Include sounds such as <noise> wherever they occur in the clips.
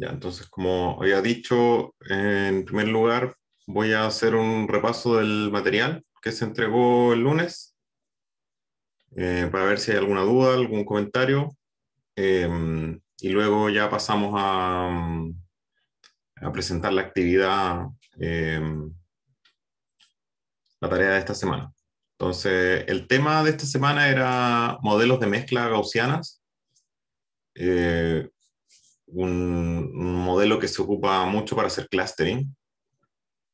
Ya, entonces, como había dicho, en primer lugar voy a hacer un repaso del material que se entregó el lunes eh, para ver si hay alguna duda, algún comentario. Em, y luego ya pasamos a, mm, a presentar la actividad, em, la tarea de esta semana. Entonces, el tema de esta semana era modelos de mezcla gaussianas. Eh, un modelo que se ocupa mucho para hacer clustering.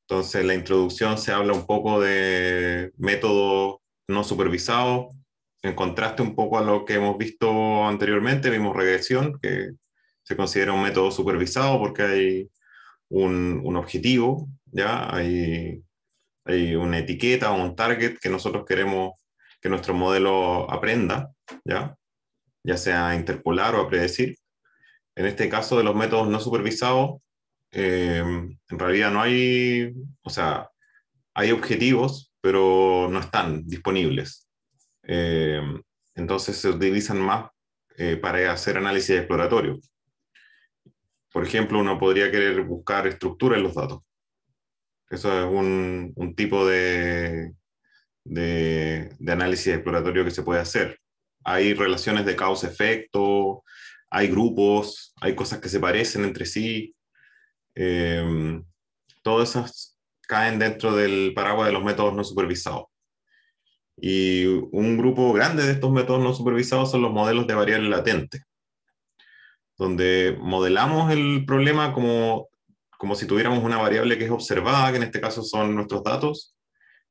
Entonces, en la introducción se habla un poco de método no supervisado, en contraste un poco a lo que hemos visto anteriormente, vimos regresión, que se considera un método supervisado porque hay un, objetivo, ¿ya? Hay, hay una etiqueta o un target que nosotros queremos que nuestro modelo aprenda, ¿ya? ya sea interpolar o a predecir en este caso de los métodos no supervisados, eh, en realidad no hay, o sea, hay objetivos, pero no están disponibles. Eh, entonces se utilizan más eh, para hacer análisis exploratorio. Por ejemplo, uno podría querer buscar estructura en los datos. Eso es un, tipo de, de, de análisis exploratorio que se puede hacer. Hay relaciones de causa-efecto, hay grupos, hay cosas que se parecen entre sí. Eh, todas esas caen dentro del paraguas de los métodos no supervisados. Y un grupo grande de estos métodos no supervisados son los modelos de variable latente, donde modelamos el problema como, como si tuviéramos una variable que es observada, que en este caso son nuestros datos,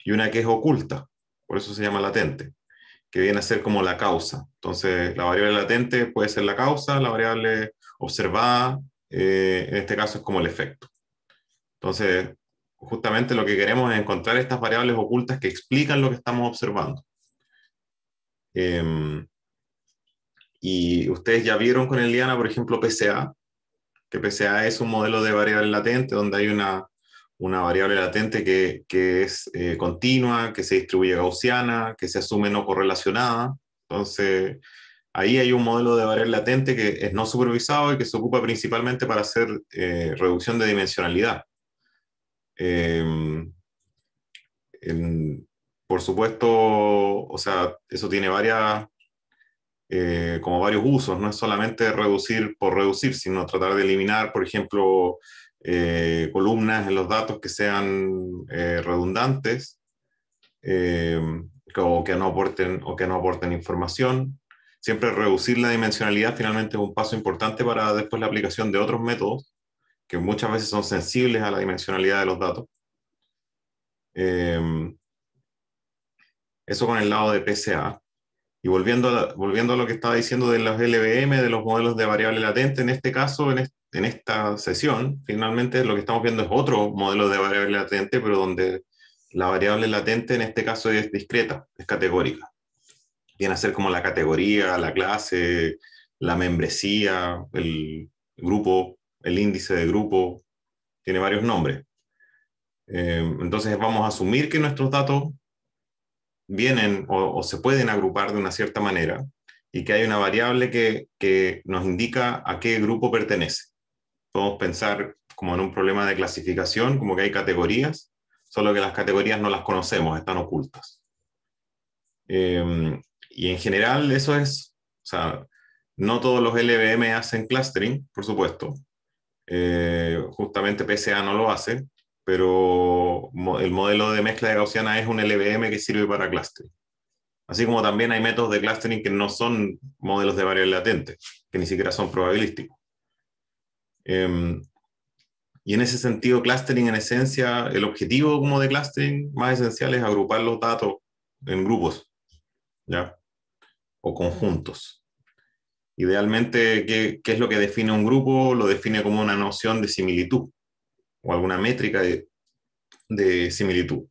y una que es oculta, por eso se llama latente que viene a ser como la causa. Entonces, la variable latente puede ser la causa, la variable observada, eh, en este caso es como el efecto. Entonces, justamente lo que queremos es encontrar estas variables ocultas que explican lo que estamos observando. Em, y ustedes ya vieron con Eliana, por ejemplo, PCA, que PCA es un modelo de variable latente donde hay una una variable latente que, que es eh, continua, que se distribuye gaussiana, que se asume no correlacionada. Entonces, ahí hay un modelo de variable latente que es no supervisado y que se ocupa principalmente para hacer eh, reducción de dimensionalidad. Em, por supuesto, o sea, eso tiene varias, eh, como varios usos, no es solamente reducir por reducir, sino tratar de eliminar, por ejemplo, eh, columnas en los datos que sean eh, redundantes eh, o, que no aporten, o que no aporten información. Siempre reducir la dimensionalidad finalmente es un paso importante para después la aplicación de otros métodos que muchas veces son sensibles a la dimensionalidad de los datos. eso con el lado de PCA. Y volviendo a, volviendo a lo que estaba diciendo de los LVM, de los modelos de variable latente, en este caso, en, esta sesión, finalmente lo que estamos viendo es otro modelo de variable latente, pero donde la variable latente en este caso es discreta, es categórica. Viene a ser como la categoría, la clase, la membresía, el grupo, el índice de grupo, tiene varios nombres. Eh, entonces vamos a asumir que nuestros datos vienen o, se pueden agrupar de una cierta manera y que hay una variable que, nos indica a qué grupo pertenece. Podemos pensar como en un problema de clasificación, como que hay categorías, solo que las categorías no las conocemos, están ocultas. Em, y en general eso es, o sea, no todos los LVM hacen clustering, por supuesto. Eh, justamente PSA no lo hace, pero el modelo de mezcla de gaussiana es un LVM que sirve para clustering. Así como también hay métodos de clustering que no son modelos de variables latente, que ni siquiera son probabilísticos. Em, y en ese sentido, clustering en esencia, el objetivo como de clustering más esencial es agrupar los datos en grupos, ¿ya? O conjuntos. Idealmente, ¿qué, es lo que define un grupo? Lo define como una noción de similitud o alguna métrica de, similitud.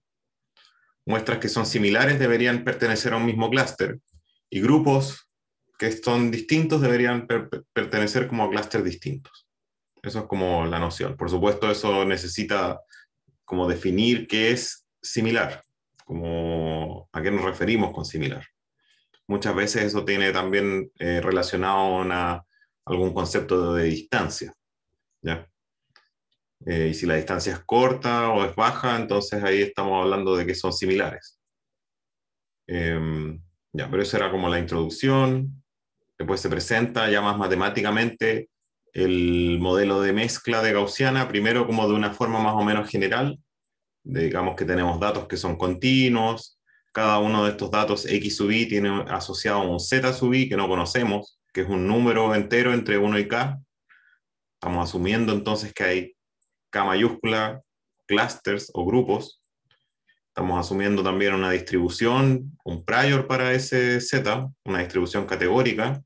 Muestras que son similares deberían pertenecer a un mismo clúster y grupos que son distintos deberían pertenecer como a clústeres distintos. Eso es como la noción. Por supuesto, eso necesita como definir qué es similar, como a qué nos referimos con similar. Muchas veces eso tiene también eh, relacionado a algún concepto de distancia. ¿ya? Eh, y si la distancia es corta o es baja, entonces ahí estamos hablando de que son similares. Em, ya, pero eso era como la introducción. Después se presenta ya más matemáticamente el modelo de mezcla de gaussiana, primero como de una forma más o menos general. Digamos que tenemos datos que son continuos. Cada uno de estos datos X sub i tiene asociado un Z sub i que no conocemos, que es un número entero entre 1 y K. Estamos asumiendo entonces que hay K mayúscula, clusters o grupos. Estamos asumiendo también una distribución, un prior para ese Z, una distribución categórica,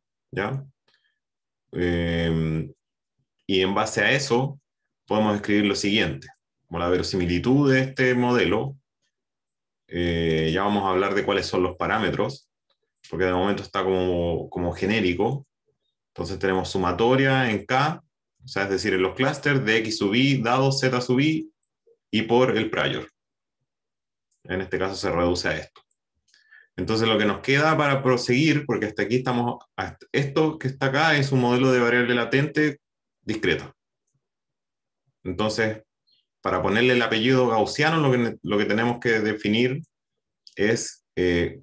em, y en base a eso podemos escribir lo siguiente, como la verosimilitud de este modelo. Eh, ya vamos a hablar de cuáles son los parámetros, porque de momento está como, como genérico. Entonces tenemos sumatoria en K o sea, es decir, en los clústeres de X sub i dado Z sub i y por el prior. En este caso se reduce a esto. Entonces lo que nos queda para proseguir, porque hasta aquí estamos, esto que está acá es un modelo de variable latente discreta. Entonces, para ponerle el apellido gaussiano, lo que, tenemos que definir es eh,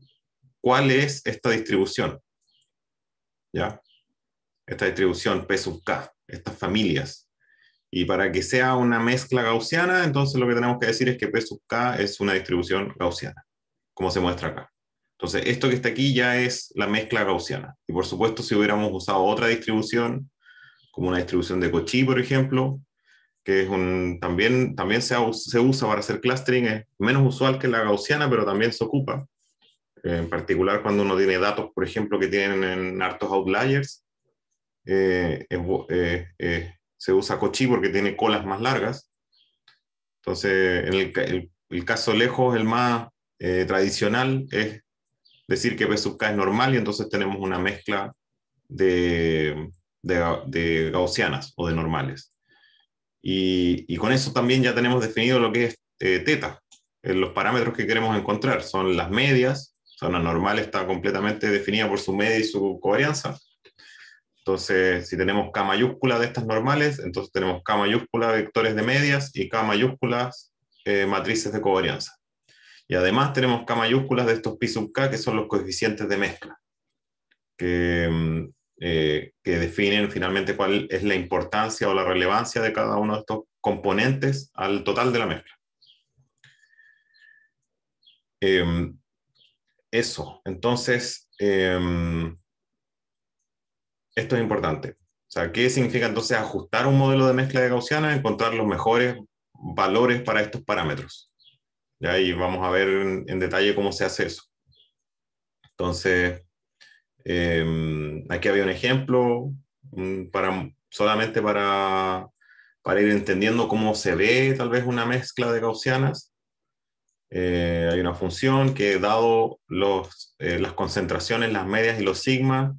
cuál es esta distribución. ¿Ya? Esta distribución P sub K estas familias. Y para que sea una mezcla gaussiana, entonces lo que tenemos que decir es que P sub K es una distribución gaussiana, como se muestra acá. Entonces, esto que está aquí ya es la mezcla gaussiana. Y por supuesto, si hubiéramos usado otra distribución, como una distribución de Cauchy, por ejemplo, que es un, también, también se, se usa para hacer clustering, es menos usual que la gaussiana, pero también se ocupa en particular cuando uno tiene datos, por ejemplo, que tienen hartos outliers, eh, eh, eh, se usa cochí porque tiene colas más largas. Entonces, en el, caso lejos, el más tradicional es decir que P sub K es normal y entonces tenemos una mezcla de, de, gaussianas o de normales. Y, con eso también ya tenemos definido lo que es teta, los parámetros que queremos encontrar. Son las medias, o normal está completamente definida por su media y su covarianza, entonces, si tenemos K mayúscula de estas normales, entonces tenemos K mayúscula vectores de medias y K mayúsculas eh, matrices de covarianza. Y además tenemos K mayúsculas de estos pi sub K, que son los coeficientes de mezcla, que, mm, eh, que definen finalmente cuál es la importancia o la relevancia de cada uno de estos componentes al total de la mezcla. Em, eso, entonces... Em, esto es importante. O sea, ¿qué significa entonces ajustar un modelo de mezcla de gaussiana, encontrar los mejores valores para estos parámetros? Y ahí vamos a ver en, detalle cómo se hace eso. Entonces, em, aquí había un ejemplo para, solamente para, ir entendiendo cómo se ve tal vez una mezcla de gaussianas. Eh, hay una función que dado los, eh, las concentraciones, las medias y los sigma,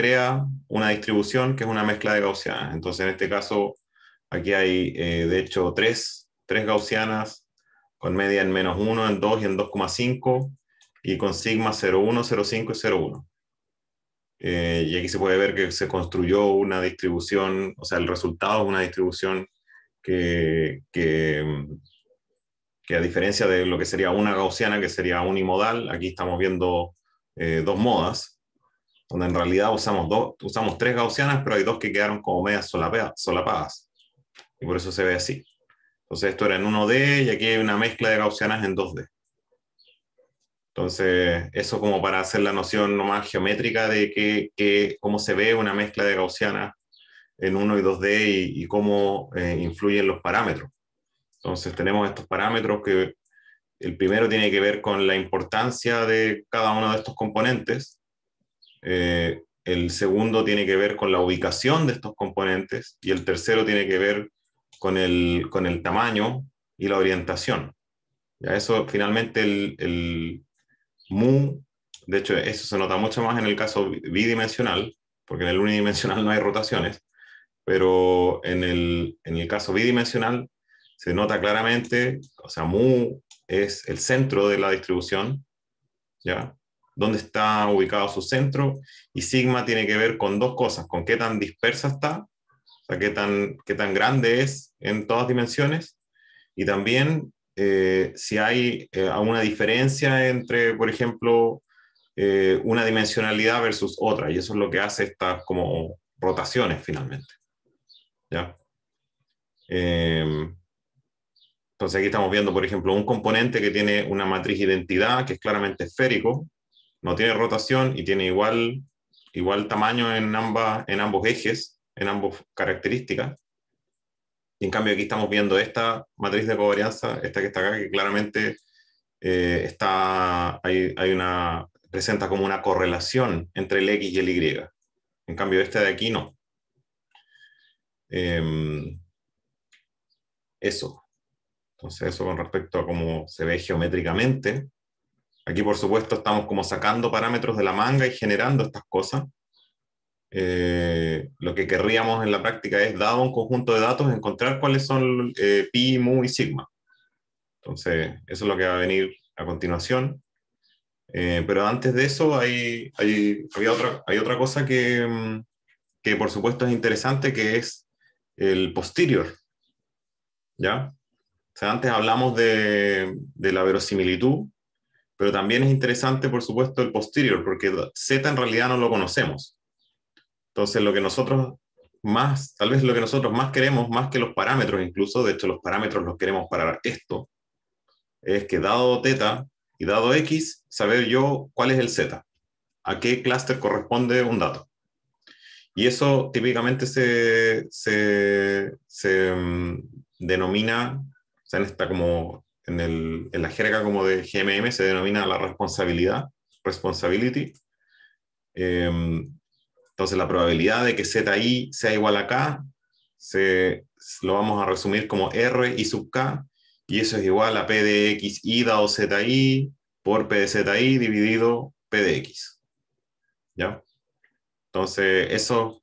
crea una distribución que es una mezcla de gaussianas. Entonces, en este caso, aquí hay, eh, de hecho, tres, tres gaussianas con media en menos 1, en 2 y en 2,5, y con sigma 0,1, 0,5 y 0,1. Eh, y aquí se puede ver que se construyó una distribución, o sea, el resultado es una distribución que, que, a diferencia de lo que sería una gaussiana, que sería unimodal, aquí estamos viendo eh, dos modas, donde en realidad usamos, dos, usamos tres gaussianas, pero hay dos que quedaron como medias solapadas. Y por eso se ve así. Entonces esto era en 1D y aquí hay una mezcla de gaussianas en 2D. Entonces, eso como para hacer la noción más geométrica de que, que cómo se ve una mezcla de gaussianas en 1 y 2D y, cómo eh, influyen los parámetros. Entonces, tenemos estos parámetros que el primero tiene que ver con la importancia de cada uno de estos componentes, eh, el segundo tiene que ver con la ubicación de estos componentes y el tercero tiene que ver con el, con el tamaño y la orientación. Ya eso finalmente el, mu, de hecho eso se nota mucho más en el caso bidimensional, porque en el unidimensional no hay rotaciones, pero en el, en el caso bidimensional se nota claramente, o sea, mu es el centro de la distribución, ¿ya? dónde está ubicado su centro, y sigma tiene que ver con dos cosas, con qué tan dispersa está, o sea, qué tan, qué tan grande es en todas dimensiones, y también eh, si hay eh, alguna diferencia entre, por ejemplo, eh, una dimensionalidad versus otra, y eso es lo que hace estas como rotaciones finalmente. ¿Ya? Em, entonces aquí estamos viendo, por ejemplo, un componente que tiene una matriz identidad que es claramente esférico, no tiene rotación y tiene igual, igual tamaño en, en ambos ejes, en ambas características. Y en cambio aquí estamos viendo esta matriz de covarianza, esta que está acá, que claramente eh, está, hay, una, presenta como una correlación entre el X y el Y. En cambio esta de aquí no. Em, eso. Entonces eso con respecto a cómo se ve geométricamente. Aquí, por supuesto, estamos como sacando parámetros de la manga y generando estas cosas. Eh, lo que querríamos en la práctica es, dado un conjunto de datos, encontrar cuáles son eh, pi, mu y sigma. Entonces, eso es lo que va a venir a continuación. Eh, pero antes de eso, hay, hay, otra, cosa mm, que, por supuesto, es interesante, que es el posterior. ¿Ya? antes hablamos de, de la verosimilitud, pero también es interesante, por supuesto, el posterior, porque Z en realidad no lo conocemos. Entonces, lo que nosotros más, tal vez lo que nosotros más queremos, más que los parámetros incluso, de hecho los parámetros los queremos para esto, es que dado teta y dado x, saber yo cuál es el z, a qué clúster corresponde un dato. Y eso típicamente se, se, se mm, denomina, o sea, en esta como en, la jerga como de GMM se denomina la responsabilidad, responsibility. Em, entonces la probabilidad de que ZI sea igual a K, lo vamos a resumir como R y sub K, y eso es igual a P de X I dado ZI por P de ZI dividido P de X. ¿Ya? Entonces esos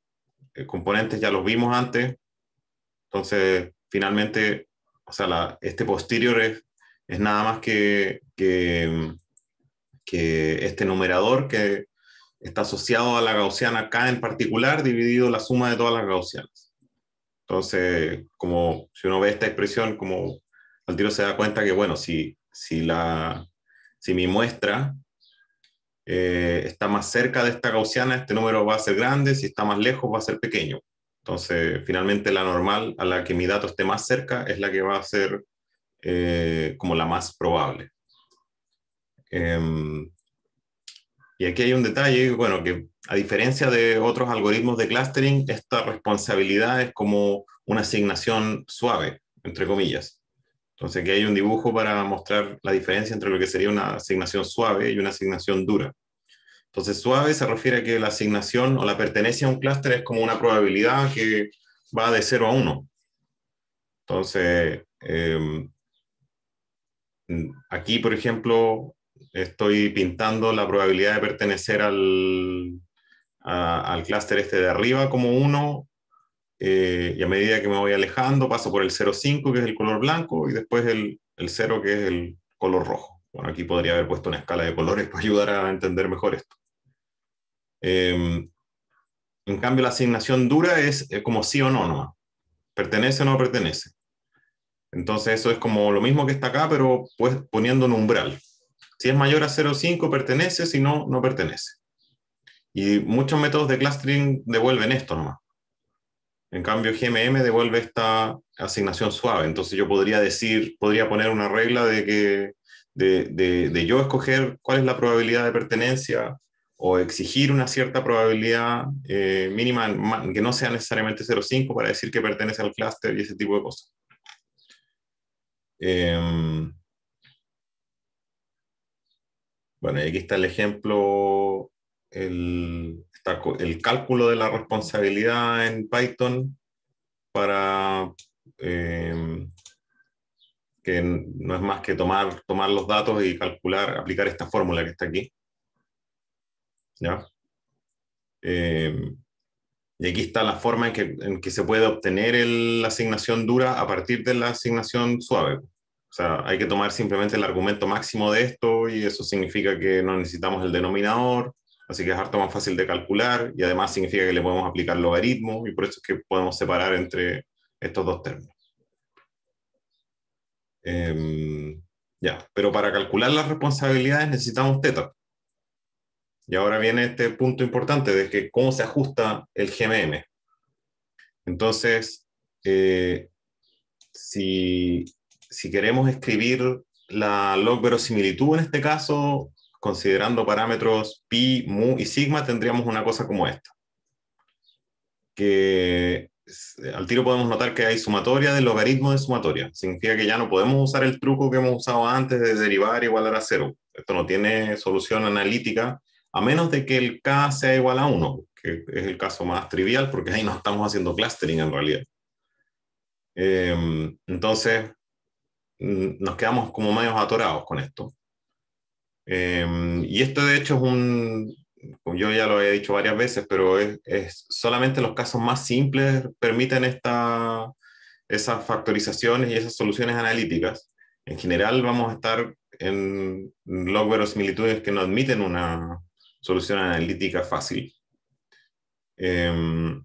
eh, componentes ya los vimos antes, entonces finalmente o sea, este posterior es es nada más que, que, este numerador que está asociado a la gaussiana K en particular, dividido la suma de todas las gaussianas. Entonces, como si uno ve esta expresión, como al tiro se da cuenta que, bueno, si, si, la, si mi muestra eh, está más cerca de esta gaussiana, este número va a ser grande, si está más lejos va a ser pequeño. Entonces, finalmente la normal a la que mi dato esté más cerca es la que va a ser eh, como la más probable. Em, y aquí hay un detalle, bueno, que a diferencia de otros algoritmos de clustering, esta responsabilidad es como una asignación suave, entre comillas. Entonces aquí hay un dibujo para mostrar la diferencia entre lo que sería una asignación suave y una asignación dura. Entonces suave se refiere a que la asignación o la pertenencia a un clúster es como una probabilidad que va de 0 a 1. Entonces, em, Mm, aquí, por ejemplo, estoy pintando la probabilidad de pertenecer al, al clúster este de arriba como 1, eh, y a medida que me voy alejando paso por el 0,5, que es el color blanco, y después el, 0, que es el color rojo. Bueno, aquí podría haber puesto una escala de colores para ayudar a entender mejor esto. Em, en cambio, la asignación dura es eh, como sí o no, no. ¿Pertenece o no pertenece? Entonces eso es como lo mismo que está acá, pero pues poniendo un umbral. Si es mayor a 0,5 pertenece, si no, no pertenece. Y muchos métodos de clustering devuelven esto nomás. En cambio, GMM devuelve esta asignación suave. Entonces yo podría decir, podría poner una regla de que de, yo escoger cuál es la probabilidad de pertenencia o exigir una cierta probabilidad eh, mínima que no sea necesariamente 0,5 para decir que pertenece al clúster y ese tipo de cosas. Em, bueno, y aquí está el ejemplo, el, cálculo de la responsabilidad en Python para em, que no es más que tomar, tomar los datos y calcular, aplicar esta fórmula que está aquí. ¿Ya? Em, y aquí está la forma en que, se puede obtener la asignación dura a partir de la asignación suave. O sea, hay que tomar simplemente el argumento máximo de esto y eso significa que no necesitamos el denominador, así que es harto más fácil de calcular y además significa que le podemos aplicar logaritmos y por eso es que podemos separar entre estos dos términos. Em, ya, pero para calcular las responsabilidades necesitamos teta. Y ahora viene este punto importante de que cómo se ajusta el GMM. Entonces, eh, si, queremos escribir la log verosimilitud en este caso, considerando parámetros pi, mu y sigma, tendríamos una cosa como esta. Que al tiro podemos notar que hay sumatoria del logaritmo de sumatoria. Significa que ya no podemos usar el truco que hemos usado antes de derivar igualar a cero. Esto no tiene solución analítica a menos de que el K sea igual a 1, que es el caso más trivial porque ahí no estamos haciendo clustering en realidad. Em, entonces, mm, nos quedamos como medios atorados con esto. Em, y esto de hecho es un, yo ya lo he dicho varias veces, pero es, solamente los casos más simples permiten esta, esas factorizaciones y esas soluciones analíticas. En general vamos a estar en log verosimilitudes que no admiten una, solución analítica fácil. Em,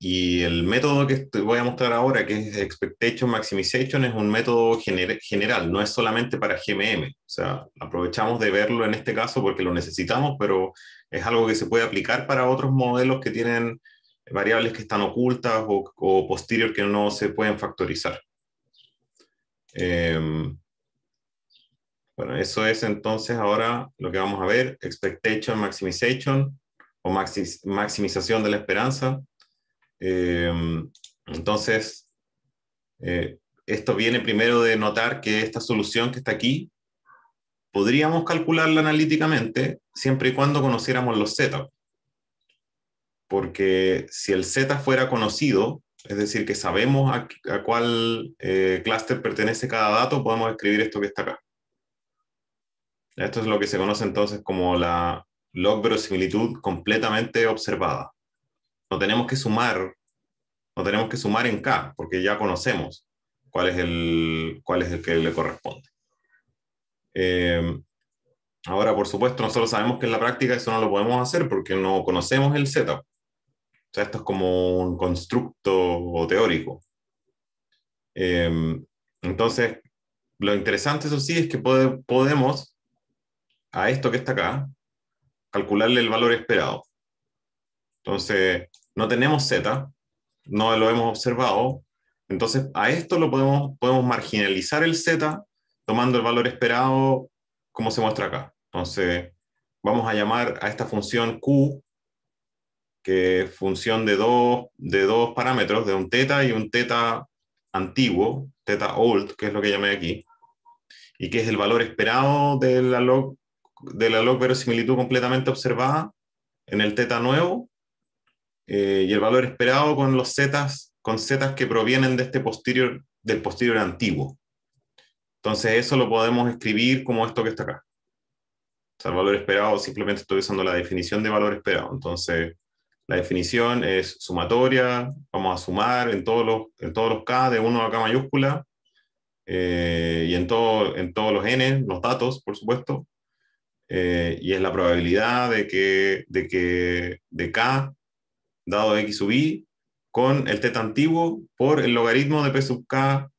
y el método que voy a mostrar ahora, que es Expectation Maximization, es un método general, no es solamente para GMM. O sea, aprovechamos de verlo en este caso porque lo necesitamos, pero es algo que se puede aplicar para otros modelos que tienen variables que están ocultas o, posterior que no se pueden factorizar. Eh, bueno, eso es entonces ahora lo que vamos a ver, expectation maximization o maximización de la esperanza. Em, entonces, eh, esto viene primero de notar que esta solución que está aquí, podríamos calcularla analíticamente siempre y cuando conociéramos los z. Porque si el z fuera conocido, es decir, que sabemos a, cuál eh, clúster pertenece cada dato, podemos escribir esto que está acá. Esto es lo que se conoce entonces como la log verosimilitud completamente observada. No tenemos que sumar, no tenemos que sumar en K, porque ya conocemos cuál es el, cuál es el que le corresponde. Em, ahora, por supuesto, nosotros sabemos que en la práctica eso no lo podemos hacer porque no conocemos el setup O esto es como un constructo teórico. Em, entonces, lo interesante, eso sí, es que podemos a esto que está acá, calcularle el valor esperado. Entonces, no tenemos Z, no lo hemos observado, entonces a esto lo podemos, podemos marginalizar el Z tomando el valor esperado como se muestra acá. Entonces, vamos a llamar a esta función Q, que es función de dos, de dos parámetros, de un teta y un teta antiguo, teta old, que es lo que llamé aquí, y que es el valor esperado de la log de la log verosimilitud completamente observada en el teta nuevo eh, y el valor esperado con los zetas, con zetas que provienen de este posterior, del posterior antiguo. Entonces eso lo podemos escribir como esto que está acá. O sea, el valor esperado, simplemente estoy usando la definición de valor esperado. Entonces, la definición es sumatoria, vamos a sumar en todos los, en todos los K, de 1 a K mayúscula, eh, y en, todo, en todos los N, los datos, por supuesto, eh, y es la probabilidad de que, de que de K dado X sub i con el teta antiguo por el logaritmo de P sub K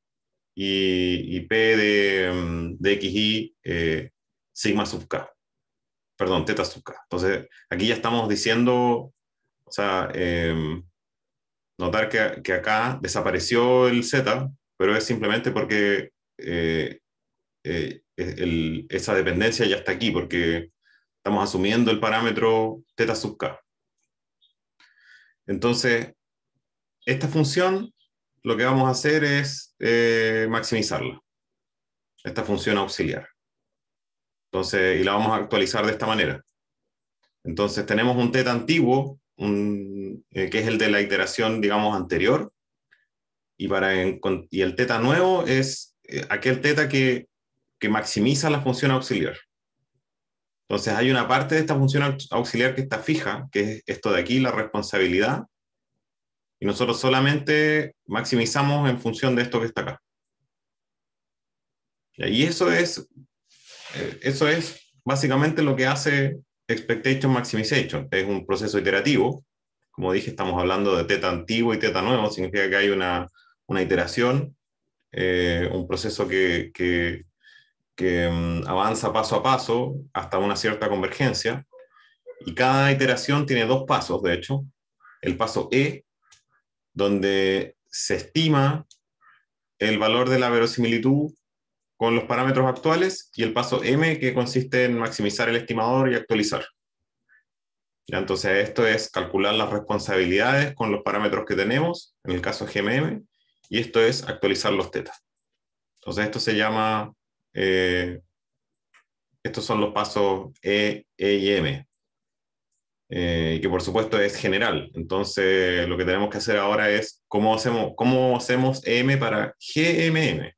y, P de, mm, x y eh, sigma sub K. Perdón, teta sub K. Entonces, aquí ya estamos diciendo, o sea, em, notar que, acá desapareció el Z, pero es simplemente porque eh, eh, esa dependencia ya está aquí, porque estamos asumiendo el parámetro θ sub k. Entonces, esta función lo que vamos a hacer es eh, maximizarla, esta función auxiliar. Entonces, y la vamos a actualizar de esta manera. Entonces tenemos un teta antiguo, eh, que es el de la iteración, digamos, anterior, y, para y el teta nuevo es aquel teta que que maximiza la función auxiliar. Entonces hay una parte de esta función auxiliar que está fija, que es esto de aquí, la responsabilidad, y nosotros solamente maximizamos en función de esto que está acá. Y eso es, eh, eso es básicamente lo que hace expectation maximization. Es un proceso iterativo. Como dije, estamos hablando de teta antiguo y teta nuevo. Significa que hay una, iteración, eh, un proceso que, que mm, avanza paso a paso hasta una cierta convergencia. Y cada iteración tiene dos pasos, de hecho. El paso E, donde se estima el valor de la verosimilitud con los parámetros actuales, y el paso M, que consiste en maximizar el estimador y actualizar. Ya, entonces, esto es calcular las responsabilidades con los parámetros que tenemos, en el caso GMM, y esto es actualizar los tetas. Entonces, esto se llama eh, estos son los pasos E, e y M, eh, que por supuesto es general. Entonces, lo que tenemos que hacer ahora es cómo hacemos, cómo hacemos e M para GMM.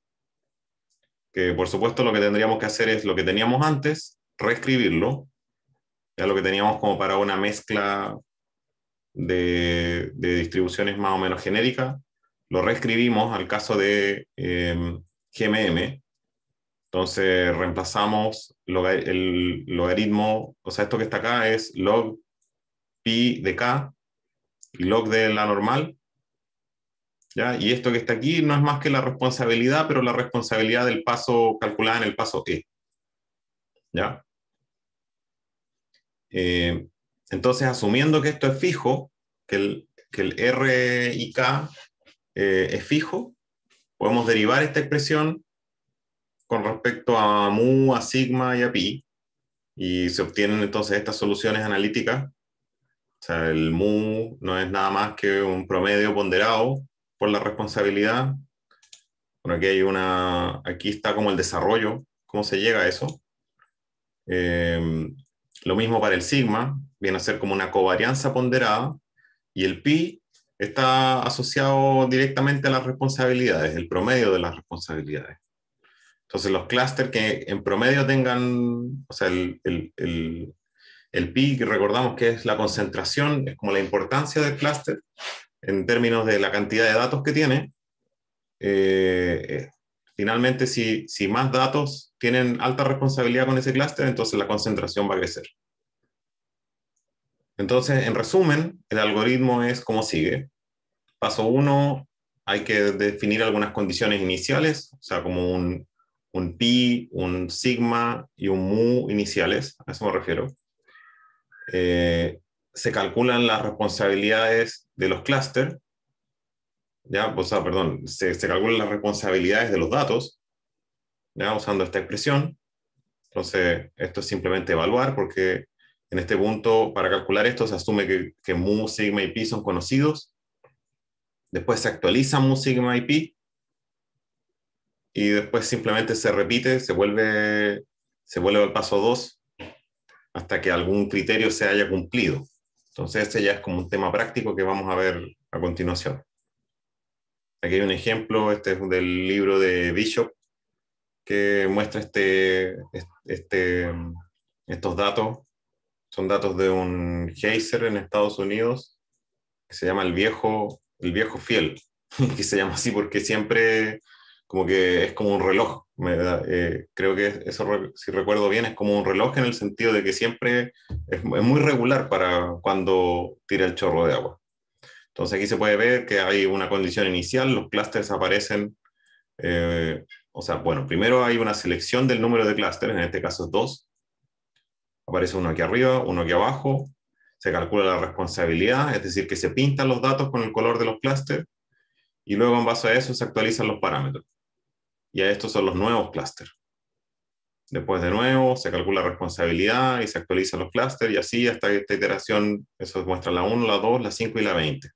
Que por supuesto lo que tendríamos que hacer es lo que teníamos antes, reescribirlo, ya lo que teníamos como para una mezcla de, distribuciones más o menos genéricas, lo reescribimos al caso de eh, GMM entonces reemplazamos el logaritmo, o sea, esto que está acá es log pi de k y log de la normal. ¿ya? Y esto que está aquí no es más que la responsabilidad, pero la responsabilidad del paso calculada en el paso E. ¿ya? Eh, entonces, asumiendo que esto es fijo, que el, R y K eh, es fijo, podemos derivar esta expresión con respecto a mu, a sigma y a pi, y se obtienen entonces estas soluciones analíticas. O sea, el mu no es nada más que un promedio ponderado por la responsabilidad. Bueno, aquí hay una, aquí está como el desarrollo, cómo se llega a eso. Em, lo mismo para el sigma, viene a ser como una covarianza ponderada, y el pi está asociado directamente a las responsabilidades, el promedio de las responsabilidades. Entonces, los clústeres que en promedio tengan, o sea, el, el, el, PI, recordamos que es la concentración, es como la importancia del clúster en términos de la cantidad de datos que tiene. Eh, eh, finalmente, si, si más datos tienen alta responsabilidad con ese clúster, entonces la concentración va a crecer. Entonces, en resumen, el algoritmo es como sigue. Paso uno, hay que definir algunas condiciones iniciales, o sea, como un, un pi, un sigma y un mu iniciales, a eso me refiero, eh, se calculan las responsabilidades de los clústeres, ¿ya? O sea, perdón, se, calculan las responsabilidades de los datos, Usando esta expresión. Entonces, esto es simplemente evaluar porque en este punto, para calcular esto, se asume que, que mu, sigma y pi son conocidos. Después se actualiza mu, sigma y pi y después simplemente se repite, se vuelve, se vuelve al paso 2 hasta que algún criterio se haya cumplido. Entonces, este ya es como un tema práctico que vamos a ver a continuación. Aquí hay un ejemplo, este es del libro de Bishop, que muestra este, este, estos datos. Son datos de un geyser en Estados Unidos que se llama el viejo, el viejo fiel, <laughs> que se llama así porque siempre como que es como un reloj. Eh, creo que eso, si recuerdo bien, es como un reloj en el sentido de que siempre es, muy regular para cuando tira el chorro de agua. Entonces aquí se puede ver que hay una condición inicial, los clústeres aparecen, eh, o sea, bueno, primero hay una selección del número de clústeres, en este caso dos, aparece uno aquí arriba, uno aquí abajo, se calcula la responsabilidad, es decir, que se pintan los datos con el color de los clústeres, y luego en base a eso se actualizan los parámetros. Y a estos son los nuevos clústeres. Después de nuevo se calcula responsabilidad y se actualizan los clústeres y así hasta esta iteración, eso muestra la 1, la 2, la 5 y la 20.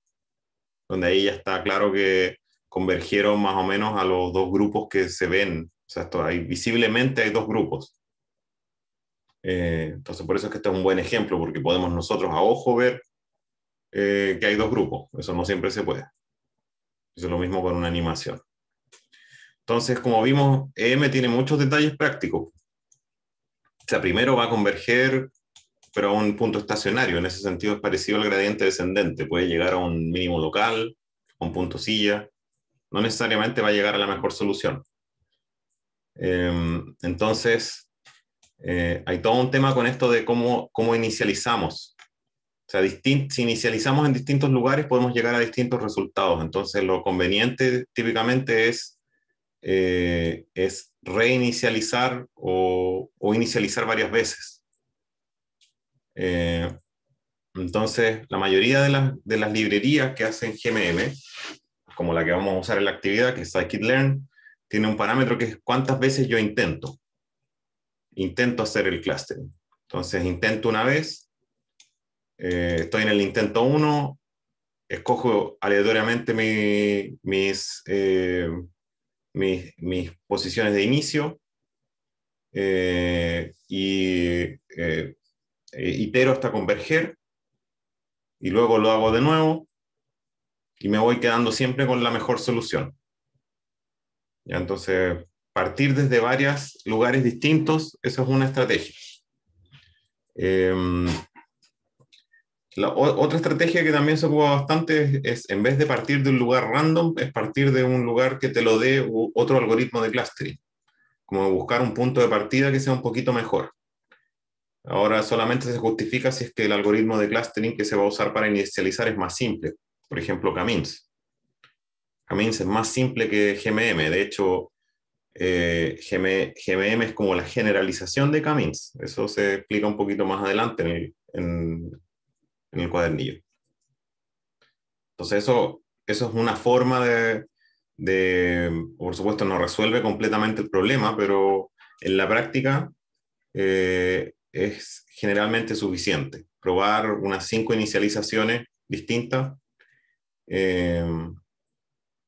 Donde ahí ya está claro que convergieron más o menos a los dos grupos que se ven. O sea, esto hay, visiblemente hay dos grupos. Eh, entonces, por eso es que este es un buen ejemplo, porque podemos nosotros a ojo ver eh, que hay dos grupos. Eso no siempre se puede. es lo mismo con una animación. Entonces, como vimos, EM tiene muchos detalles prácticos. O sea, primero va a converger, pero a un punto estacionario. En ese sentido es parecido al gradiente descendente. Puede llegar a un mínimo local, a un punto silla. No necesariamente va a llegar a la mejor solución. Em, entonces, eh, hay todo un tema con esto de cómo, cómo inicializamos. O sea, si inicializamos en distintos lugares, podemos llegar a distintos resultados. Entonces, lo conveniente típicamente es eh, es reinicializar o, inicializar varias veces. Eh, entonces, la mayoría de, las librerías que hacen GMM, como la que vamos a usar en la actividad, que es scikit-learn, tiene un parámetro que es cuántas veces yo intento. Intento hacer el clustering. Entonces, intento una vez, eh, estoy en el intento 1, escojo aleatoriamente mis mis, posiciones de inicio eh, y eh, itero hasta converger y luego lo hago de nuevo y me voy quedando siempre con la mejor solución. ¿Ya? Entonces, partir desde varios lugares distintos, eso es una estrategia. Em, otra estrategia que también se ocupa bastante es, en vez de partir de un lugar random, es partir de un lugar que te lo dé otro algoritmo de clustering, como buscar un punto de partida que sea un poquito mejor. Ahora solamente se justifica si es que el algoritmo de clustering que se va a usar para inicializar es más simple. Por ejemplo, Camins. Camins es más simple que GMM. De hecho, eh, GMM es como la generalización de Camins. Eso se explica un poquito más adelante en, el, en el cuadernillo. Entonces eso, eso es una forma de, de, por supuesto no resuelve completamente el problema, pero en la práctica eh, es generalmente suficiente. Probar unas cinco inicializaciones distintas eh,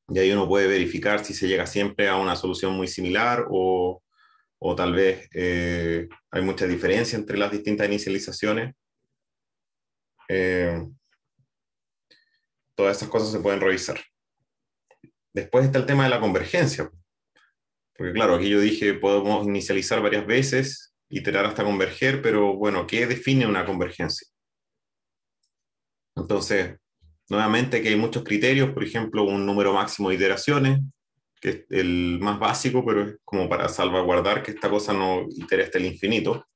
y ahí uno puede verificar si se llega siempre a una solución muy similar o, o tal vez eh, hay mucha diferencia entre las distintas inicializaciones. Eh, todas estas cosas se pueden revisar. Después está el tema de la convergencia. Porque claro, aquí yo dije, podemos inicializar varias veces, iterar hasta converger, pero bueno, ¿qué define una convergencia? Entonces, nuevamente que hay muchos criterios, por ejemplo, un número máximo de iteraciones, que es el más básico, pero es como para salvaguardar que esta cosa no itere el infinito.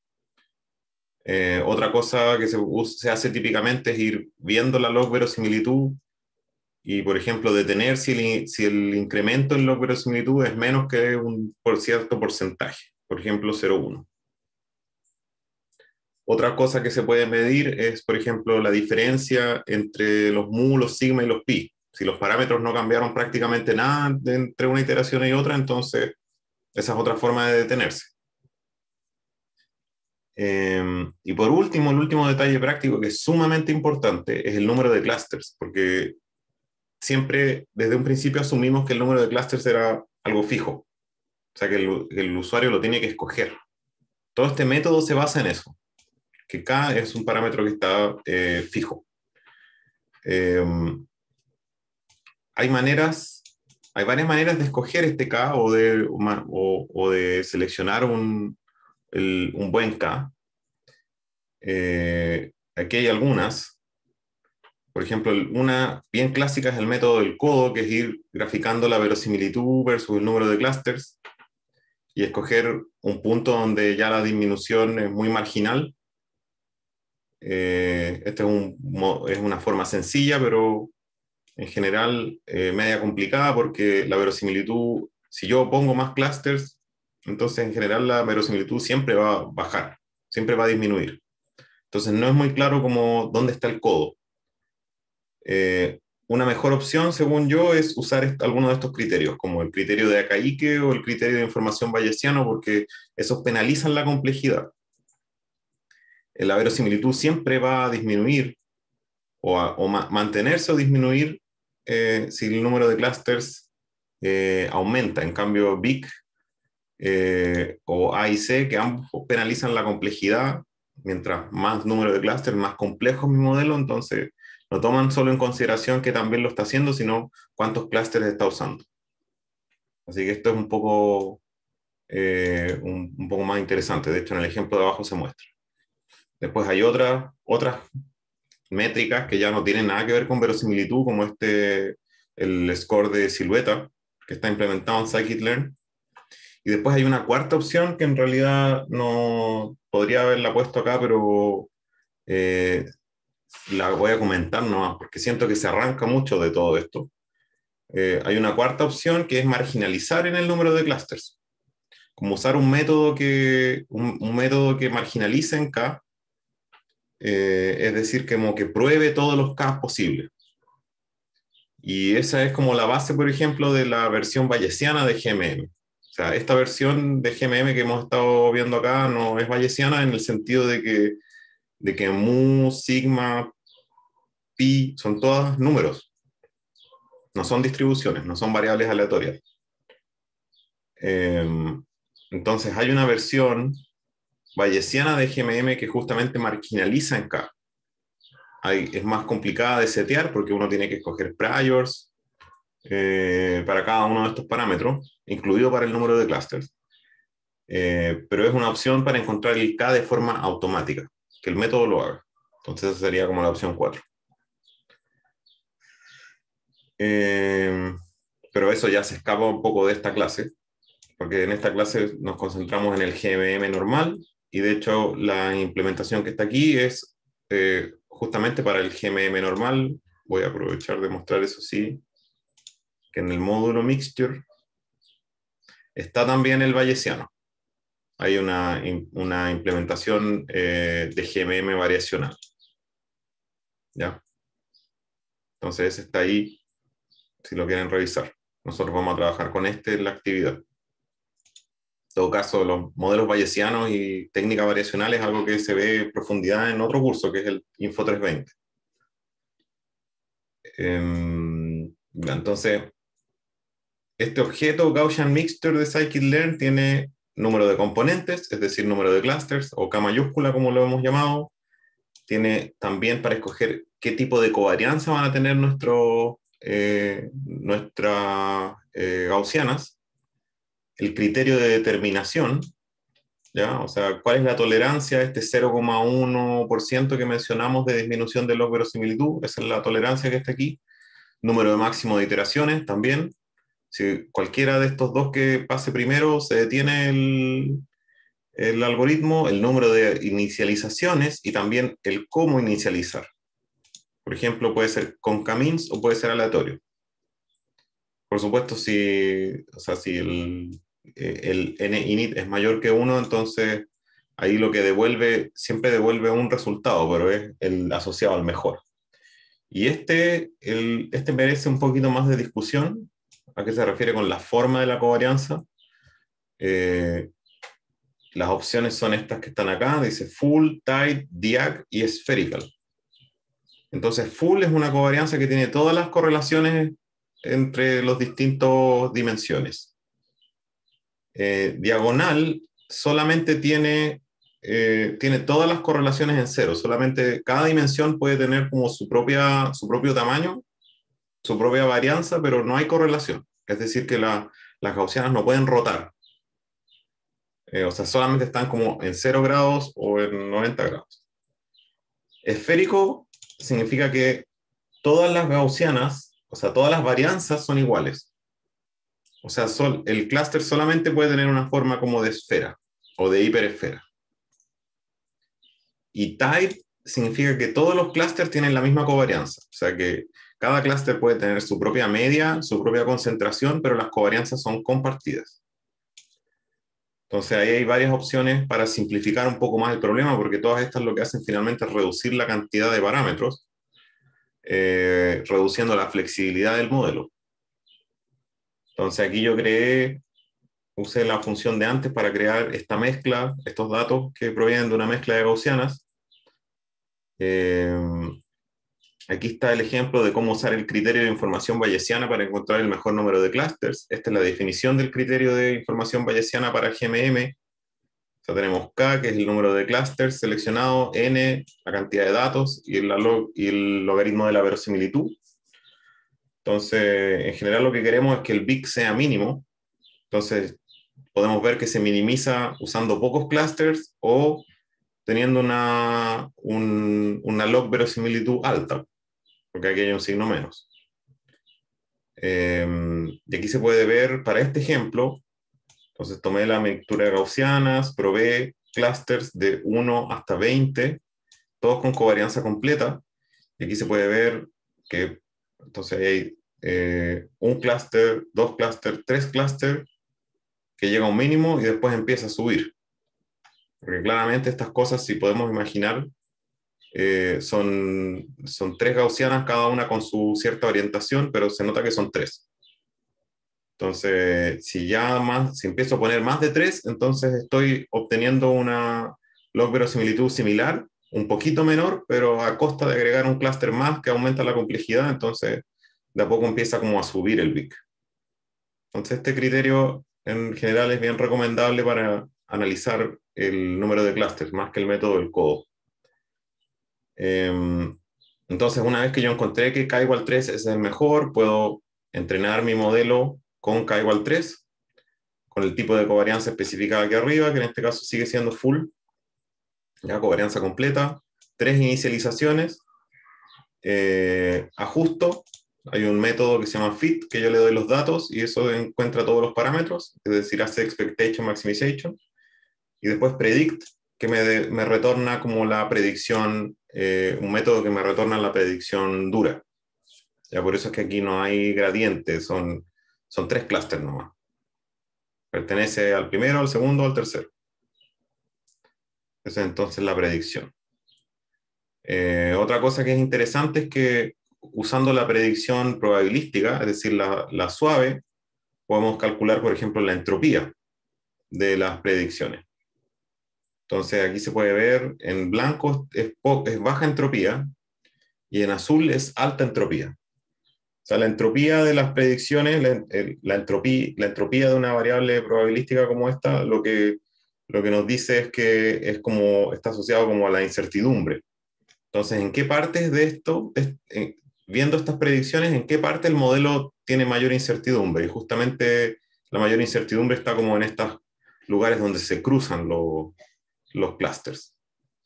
Eh, otra cosa que se, hace típicamente es ir viendo la log verosimilitud y, por ejemplo, detener si el, si el incremento en log verosimilitud es menos que un por cierto porcentaje, por ejemplo, 0,1. Otra cosa que se puede medir es, por ejemplo, la diferencia entre los mu, los sigma y los pi. Si los parámetros no cambiaron prácticamente nada entre una iteración y otra, entonces esa es otra forma de detenerse. Em, y por último, el último detalle práctico que es sumamente importante es el número de clusters, porque siempre desde un principio asumimos que el número de clusters era algo fijo, o sea que el, usuario lo tiene que escoger. Todo este método se basa en eso, que K es un parámetro que está eh, fijo. Em, hay maneras, hay varias maneras de escoger este K de, o de seleccionar un, un buen K. Eh, aquí hay algunas. Por ejemplo, una bien clásica es el método del codo, que es ir graficando la verosimilitud versus el número de clusters y escoger un punto donde ya la disminución es muy marginal. Eh, esta es, una forma sencilla, pero en general eh, media complicada porque la verosimilitud, si yo pongo más clusters, entonces en general la verosimilitud siempre va a bajar, siempre va a disminuir. Entonces no es muy claro cómo, dónde está el codo. Eh, una mejor opción, según yo, es usar alguno de estos criterios, como el criterio de Akaike o el criterio de información bayesiano, porque esos penalizan la complejidad. Eh, la verosimilitud siempre va a disminuir o, mantenerse o disminuir eh, si el número de clusters aumenta. En cambio, BIC eh, o A y C, que ambos penalizan la complejidad. Mientras más número de clústeres, más complejo es mi modelo, entonces no toman solo en consideración que también lo está haciendo, sino cuántos clústeres está usando. Así que esto es un poco, eh, un, poco más interesante. De hecho, en el ejemplo de abajo se muestra. Después hay otra, otras métricas que ya no tienen nada que ver con verosimilitud, como este, el score de silueta, que está implementado en scikit-learn, y después hay una cuarta opción que en realidad no podría haberla puesto acá, pero eh, la voy a comentar nomás, porque siento que se arranca mucho de todo esto. Eh, hay una cuarta opción que es marginalizar en el número de clusters. Como usar un método que, un, método que marginalice en K, eh, es decir, como que pruebe todos los K posibles. Y esa es como la base, por ejemplo, de la versión bayesiana de GMM esta versión de GMM que hemos estado viendo acá no es bayesiana en el sentido de que, mu, sigma, pi son todas números. No son distribuciones, no son variables aleatorias. Em, entonces hay una versión bayesiana de GMM que justamente marginaliza en K. es más complicada de setear porque uno tiene que escoger priors, eh, para cada uno de estos parámetros, incluido para el número de clusters. Eh, pero es una opción para encontrar el K de forma automática, que el método lo haga. Entonces sería como la opción 4. Eh, pero eso ya se escapa un poco de esta clase, porque en esta clase nos concentramos en el GMM normal, y de hecho la implementación que está aquí es justamente para el GMM normal. Voy a aprovechar de mostrar eso sí que en el módulo Mixture está también el bayesiano. Hay una, implementación eh, de GMM variacional. ¿Ya? Entonces está ahí, si lo quieren revisar. Nosotros vamos a trabajar con este en la actividad. En todo caso, los modelos bayesianos y técnicas variacionales es algo que se ve en profundidad en otro curso, que es el Info 320. Em, entonces, este objeto Gaussian Mixture de Scikit-Learn tiene número de componentes, es decir, número de clusters o K mayúscula como lo hemos llamado. Tiene también para escoger qué tipo de covarianza van a tener nuestro, eh, nuestras eh, gaussianas. El criterio de determinación, ¿ya? O sea, cuál es la tolerancia a este 0,1% que mencionamos de disminución de log verosimilitud, esa es la tolerancia que está aquí. Número de máximo de iteraciones también, si cualquiera de estos dos que pase primero se detiene el, algoritmo, el número de inicializaciones y también el cómo inicializar. Por ejemplo, puede ser con camins o puede ser aleatorio. Por supuesto, si, o eh, el, n-init es mayor que uno, entonces ahí lo que devuelve, siempre devuelve un resultado, pero es el asociado al mejor. Y este, este merece un poquito más de discusión a qué se refiere con la forma de la covarianza. Eh, las opciones son estas que están acá, dice full, tight, diag y spherical. Entonces, full es una covarianza que tiene todas las correlaciones entre los distintos dimensiones. Eh, diagonal solamente tiene, eh, tiene todas las correlaciones en cero, solamente cada dimensión puede tener como su, propia, su propio tamaño, su propia varianza, pero no hay correlación. Es decir, que las gaussianas no pueden rotar. Eh, o sea, solamente están como en 0 grados o en 90 grados. Esférico significa que todas las gaussianas, o sea, todas las varianzas son iguales. O sea, el clúster solamente puede tener una forma como de esfera o de hiperesfera. Y type significa que todos los clústeres tienen la misma covarianza. O sea, que cada clúster puede tener su propia media, su propia concentración, pero las covarianzas son compartidas. Entonces ahí hay varias opciones para simplificar un poco más el problema, porque todas estas lo que hacen finalmente es reducir la cantidad de parámetros, eh, reduciendo la flexibilidad del modelo. Entonces aquí yo creé, usé la función de antes para crear esta mezcla, estos datos que provienen de una mezcla de gaussianas. Eh, Aquí está el ejemplo de cómo usar el criterio de información bayesiana para encontrar el mejor número de clusters. Esta es la definición del criterio de información bayesiana para GMM. Ya tenemos K, que es el número de clusters seleccionado, N, la cantidad de datos y el, logaritmo de la verosimilitud. Entonces, en general lo que queremos es que el big sea mínimo. Entonces, podemos ver que se minimiza usando pocos clusters o teniendo una, una log verosimilitud alta porque aquí hay un signo menos. Em, y aquí se puede ver, para este ejemplo, entonces tomé la mixtura gaussianas, probé clusters de 1 hasta 20, todos con covarianza completa. Y aquí se puede ver que entonces hay eh, un clúster, dos clúster, tres clúster, que llega a un mínimo y después empieza a subir. Porque claramente estas cosas, si podemos imaginar, eh, son, son tres gaussianas, cada una con su cierta orientación, pero se nota que son tres. Entonces, si ya más, si empiezo a poner más de tres, entonces estoy obteniendo una log verosimilitud similar, un poquito menor, pero a costa de agregar un clúster más que aumenta la complejidad, entonces de a poco empieza como a subir el BIC. Entonces, este criterio en general es bien recomendable para analizar el número de clústeres, más que el método del codo. Em, entonces, una vez que yo encontré que k igual 3 es el mejor, puedo entrenar mi modelo con k igual 3, con el tipo de covarianza especificada aquí arriba, que en este caso sigue siendo full, ya covarianza completa, tres inicializaciones, eh, ajusto, hay un método que se llama fit, que yo le doy los datos y eso encuentra todos los parámetros, es decir, hace expectation maximization, y después predict, que me, retorna como la predicción, eh, un método que me retorna la predicción dura. Ya por eso es que aquí no hay gradiente, son, son tres clústeres nomás. Pertenece al primero, al segundo, al tercero. Esa es entonces la predicción. Eh, otra cosa que es interesante es que usando la predicción probabilística, es decir, la suave, podemos calcular, por ejemplo, la entropía de las predicciones. Entonces aquí se puede ver, en blanco es, baja entropía y en azul es alta entropía. O sea, la entropía de las predicciones, la, entropía, la entropía de una variable probabilística como esta, lo que, lo que nos dice es que es como, está asociado como a la incertidumbre. Entonces, ¿en qué partes de esto, viendo estas predicciones, en qué parte el modelo tiene mayor incertidumbre? Y justamente la mayor incertidumbre está como en estos lugares donde se cruzan los los clusters.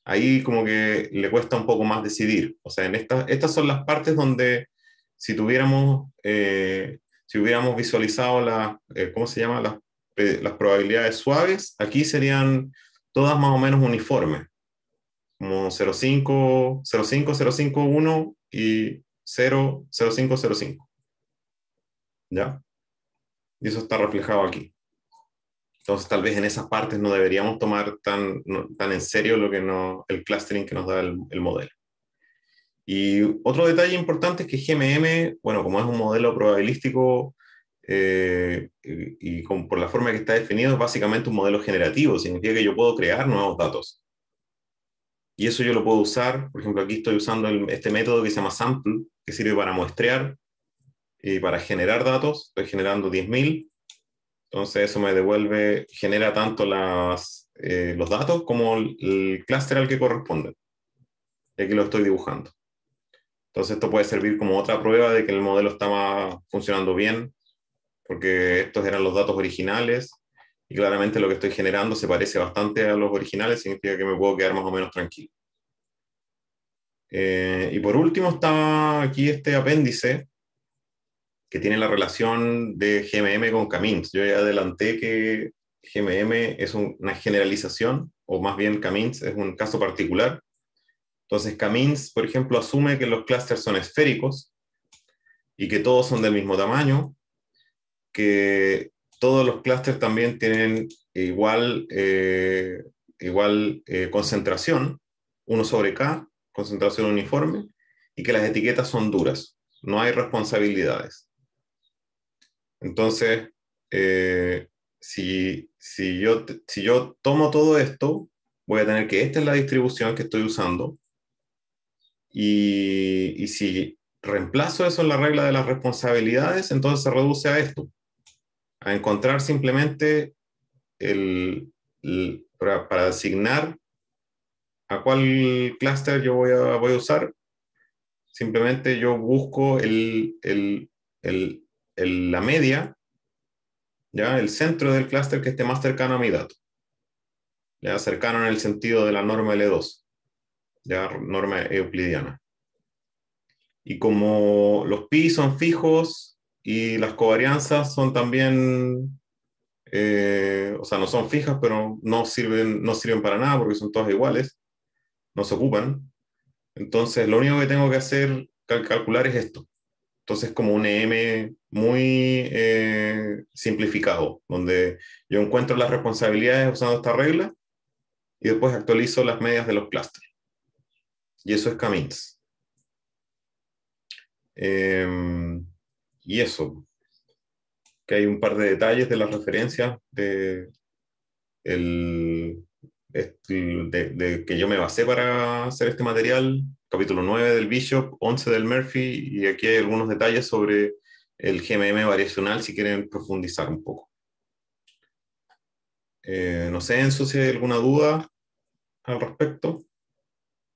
Ahí como que le cuesta un poco más decidir. O sea, en estas son las partes donde si tuviéramos, eh, si hubiéramos visualizado las, eh, se llama? Eh, las, probabilidades suaves, aquí serían todas más o menos uniformes, como 0,5, 0,5, 1 y 0, 0.5, ¿Ya? Y eso está reflejado aquí. Entonces, tal vez en esas partes no deberíamos tomar tan, tan en serio lo que no, el clustering que nos da el, modelo. Y otro detalle importante es que GMM, bueno, como es un modelo probabilístico eh, y, por la forma que está definido, es básicamente un modelo generativo, significa que yo puedo crear nuevos datos. Y eso yo lo puedo usar, por ejemplo, aquí estoy usando este método que se llama sample, que sirve para muestrear y para generar datos. Estoy generando 10.000 entonces eso me devuelve, genera tanto las, eh, los datos como el, clúster al que corresponde. Y aquí lo estoy dibujando. Entonces esto puede servir como otra prueba de que el modelo estaba funcionando bien, porque estos eran los datos originales y claramente lo que estoy generando se parece bastante a los originales, significa que me puedo quedar más o menos tranquilo. Eh, y por último está aquí este apéndice, que tiene la relación de GMM con Camins. Yo ya adelanté que GMM es una generalización, o más bien Camins es un caso particular. Entonces Camins, por ejemplo, asume que los clústeres son esféricos y que todos son del mismo tamaño, que todos los clústeres también tienen igual, eh, igual eh, concentración, uno sobre K, concentración uniforme, y que las etiquetas son duras, no hay responsabilidades. Entonces, eh, si, yo, si yo tomo todo esto, voy a tener que esta es la distribución que estoy usando. Y, si reemplazo eso en la regla de las responsabilidades, entonces se reduce a esto, a encontrar simplemente el, para, asignar a cuál clúster yo voy a, usar. Simplemente yo busco el la media, ¿ya? el centro del clúster que esté más cercano a mi dato. le Cercano en el sentido de la norma L2, ¿ya? norma euclidiana. Y como los pi son fijos y las covarianzas son también, eh, o sea, no son fijas, pero no sirven, no sirven para nada porque son todas iguales, no se ocupan. Entonces, lo único que tengo que hacer, calcular es esto. Entonces, como un EM muy eh, simplificado, donde yo encuentro las responsabilidades usando esta regla y después actualizo las medias de los clusters. Y eso es Camins. Em, y eso, que hay un par de detalles de las referencias de este, de, que yo me basé para hacer este material, capítulo 9 del Bishop, 11 del Murphy, y aquí hay algunos detalles sobre el GMM variacional si quieren profundizar un poco. Eh, no sé, Enzo, si hay alguna duda al respecto,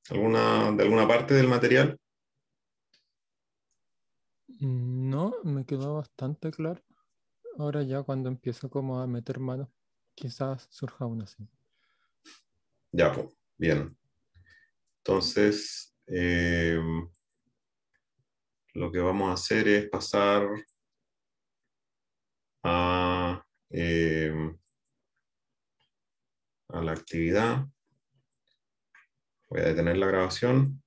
alguna, de alguna parte del material. No, me quedó bastante claro. Ahora ya cuando empiezo como a meter mano, quizás surja una sí ya, pues, bien. Entonces, eh, lo que vamos a hacer es pasar a, eh, a la actividad. Voy a detener la grabación.